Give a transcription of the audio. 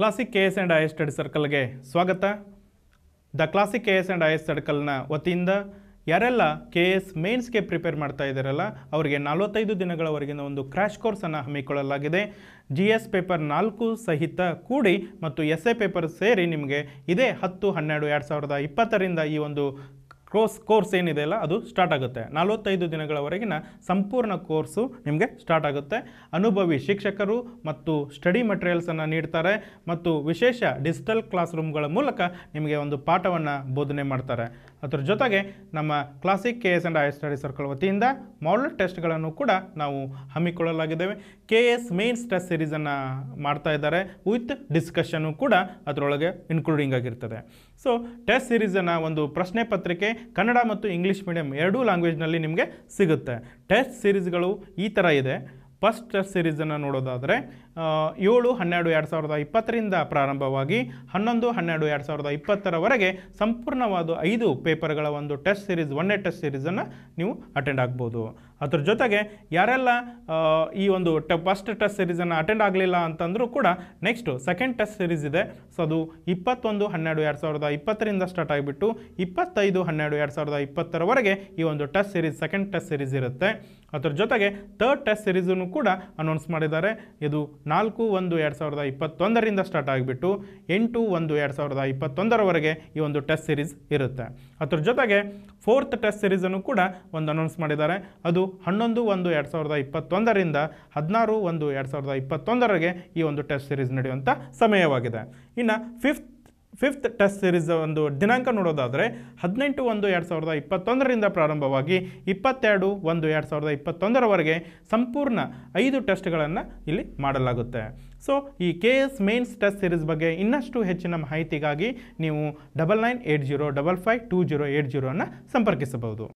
classic K S and I S study ಸರ್ಕಲ್ಗೆ ಸ್ವಾಗತ ದ classic K S and I S ಸರ್ಕಲ್ನ ವತಿಯಿಂದ ಯಾರೆಲ್ಲ ಕೆ ಎ ಎಸ್ ಮೇನ್ಸ್ಗೆ ಪ್ರಿಪೇರ್ ಮಾಡ್ತಾ ಇದ್ದಾರಲ್ಲ ಅವರಿಗೆ ನಲವತ್ತೈದು ದಿನಗಳವರೆಗಿನ ಒಂದು ಕ್ರ್ಯಾಶ್ ಕೋರ್ಸನ್ನು ಹಮ್ಮಿಕೊಳ್ಳಲಾಗಿದೆ ಜಿ ಎಸ್ ಪೇಪರ್ ನಾಲ್ಕು ಸಹಿತ ಕೂಡಿ ಮತ್ತು ಎಸ್ ಎ ಪೇಪರ್ ಸೇರಿ ನಿಮಗೆ ಇದೇ ಹತ್ತು ಹನ್ನೆರಡು ಎರಡು ಸಾವಿರದ ಇಪ್ಪತ್ತರಿಂದ ಈ ಒಂದು ಕೋರ್ಸ್ ಕೋರ್ಸ್ ಏನಿದೆ ಅಲ್ಲ ಅದು ಸ್ಟಾರ್ಟ್ ಆಗುತ್ತೆ ನಲವತ್ತೈದು ದಿನಗಳವರೆಗಿನ ಸಂಪೂರ್ಣ ಕೋರ್ಸು ನಿಮಗೆ ಸ್ಟಾರ್ಟ್ ಆಗುತ್ತೆ ಅನುಭವಿ ಶಿಕ್ಷಕರು ಮತ್ತು ಸ್ಟಡಿ ಮಟೀರಿಯಲ್ಸನ್ನು ನೀಡ್ತಾರೆ ಮತ್ತು ವಿಶೇಷ ಡಿಜಿಟಲ್ ಕ್ಲಾಸ್ ರೂಮ್ಗಳ ಮೂಲಕ ನಿಮಗೆ ಒಂದು ಪಾಠವನ್ನು ಬೋಧನೆ ಮಾಡ್ತಾರೆ ಅದರ ಜೊತೆಗೆ ನಮ್ಮ classic K S and higher study circle ವತಿಯಿಂದ ಮಾಡಲ್ ಟೆಸ್ಟ್ಗಳನ್ನು ಕೂಡ ನಾವು ಹಮ್ಮಿಕೊಳ್ಳಲಾಗಿದ್ದೇವೆ ಕೆ ಎಸ್ ಮೇನ್ಸ್ ಟೆಸ್ಟ್ ಸಿರೀಸನ್ನು ಮಾಡ್ತಾ ಇದ್ದಾರೆ ವಿತ್ ಡಿಸ್ಕಷನ್ನು ಕೂಡ ಅದರೊಳಗೆ ಇನ್ಕ್ಲೂಡಿಂಗ್ ಆಗಿರ್ತದೆ ಸೊ ಟೆಸ್ಟ್ ಸೀರೀಸನ್ನು ಒಂದು ಪ್ರಶ್ನೆ ಪತ್ರಿಕೆ ಕನ್ನಡ ಮತ್ತು ಇಂಗ್ಲೀಷ್ ಮೀಡಿಯಂ ಎರಡೂ ಲ್ಯಾಂಗ್ವೇಜ್ನಲ್ಲಿ ನಿಮಗೆ ಸಿಗುತ್ತೆ ಟೆಸ್ಟ್ ಸೀರೀಸ್ಗಳು ಈ ಥರ ಇದೆ ಫಸ್ಟ್ ಟೆಸ್ಟ್ ಸೀರೀಸನ್ನು ನೋಡೋದಾದರೆ ಏಳು ಹನ್ನೆರಡು ಎರಡು ಸಾವಿರದ ಇಪ್ಪತ್ತರಿಂದ ಪ್ರಾರಂಭವಾಗಿ ಹನ್ನೊಂದು ಹನ್ನೆರಡು ಎರಡು ಸಾವಿರದ ಇಪ್ಪತ್ತರವರೆಗೆ ಸಂಪೂರ್ಣವಾದ ಐದು ಪೇಪರ್ಗಳ ಒಂದು ಟೆಸ್ಟ್ ಸೀರೀಸ್ ಒನ್ನೇ ಟೆಸ್ಟ್ ಸೀರೀಸನ್ನು ನೀವು ಅಟೆಂಡ್ ಆಗ್ಬೋದು ಅದ್ರ ಜೊತೆಗೆ ಯಾರೆಲ್ಲ ಈ ಒಂದು ಟ ಫಸ್ಟ್ ಟೆಸ್ಟ್ ಸಿರೀಸನ್ನು ಅಟೆಂಡ್ ಆಗಲಿಲ್ಲ ಅಂತಂದರೂ ಕೂಡ ನೆಕ್ಸ್ಟು ಸೆಕೆಂಡ್ ಟೆಸ್ಟ್ ಸೀರೀಸ್ ಇದೆ ಸೊ ಅದು ಇಪ್ಪತ್ತೊಂದು ಹನ್ನೆರಡು ಎರಡು ಸಾವಿರದ ಇಪ್ಪತ್ತರಿಂದ ಸ್ಟಾರ್ಟ್ ಆಗಿಬಿಟ್ಟು ಇಪ್ಪತ್ತೈದು ಹನ್ನೆರಡು ಎರಡು ಸಾವಿರದ ಇಪ್ಪತ್ತರವರೆಗೆ ಈ ಒಂದು test series second test series ಇರುತ್ತೆ ಅದ್ರ ಜೊತೆಗೆ ಥರ್ಡ್ ಟೆಸ್ಟ್ ಸಿರೀಸನ್ನು ಕೂಡ ಅನೌನ್ಸ್ ಮಾಡಿದ್ದಾರೆ ಇದು ನಾಲ್ಕು ಒಂದು ಎರಡು ಸಾವಿರದ ಇಪ್ಪತ್ತೊಂದರಿಂದ ಸ್ಟಾರ್ಟ್ ಆಗಿಬಿಟ್ಟು ಎಂಟು ಒಂದು ಎರಡು ಸಾವಿರದ ಇಪ್ಪತ್ತೊಂದರವರೆಗೆ ಈ ಒಂದು ಟೆಸ್ಟ್ ಸೀರೀಸ್ ಇರುತ್ತೆ ಅದ್ರ ಜೊತೆಗೆ ಫೋರ್ತ್ ಟೆಸ್ಟ್ ಸಿರೀಸನ್ನು ಕೂಡ ಒಂದು ಅನೌನ್ಸ್ ಮಾಡಿದ್ದಾರೆ ಅದು ಹನ್ನೊಂದು ಒಂದು ಎರಡು ಸಾವಿರದ ಇಪ್ಪತ್ತೊಂದರಿಂದ ಹದಿನಾರು ಒಂದು ಎರಡು ಸಾವಿರದ ಇಪ್ಪತ್ತೊಂದರವರೆಗೆ ಈ ಒಂದು ಟೆಸ್ಟ್ ಸಿರೀಸ್ ನಡೆಯುವಂಥ ಸಮಯವಾಗಿದೆ ಇನ್ನು ಫಿಫ್ತ್ ಫಿಫ್ತ್ ಟೆಸ್ಟ್ ಸಿರೀಸ್ ಒಂದು ದಿನಾಂಕ ನೋಡೋದಾದರೆ ಹದಿನೆಂಟು ಒಂದು ಎರಡು ಸಾವಿರದ ಇಪ್ಪತ್ತೊಂದರಿಂದ ಪ್ರಾರಂಭವಾಗಿ ಇಪ್ಪತ್ತೆರಡು ಒಂದು ಎರಡು ಸಾವಿರದ ಇಪ್ಪತ್ತೊಂದರವರೆಗೆ ಸಂಪೂರ್ಣ ಐದು ಟೆಸ್ಟ್ಗಳನ್ನು ಇಲ್ಲಿ ಮಾಡಲಾಗುತ್ತೆ ಸೊ ಈ K S mains test series ಬಗ್ಗೆ ಇನ್ನಷ್ಟು ಹೆಚ್ಚಿನ ಮಾಹಿತಿಗಾಗಿ ನೀವು double nine eight zero double five two zero eight ಜೀರೋವನ್ನು ಸಂಪರ್ಕಿಸಬಹುದು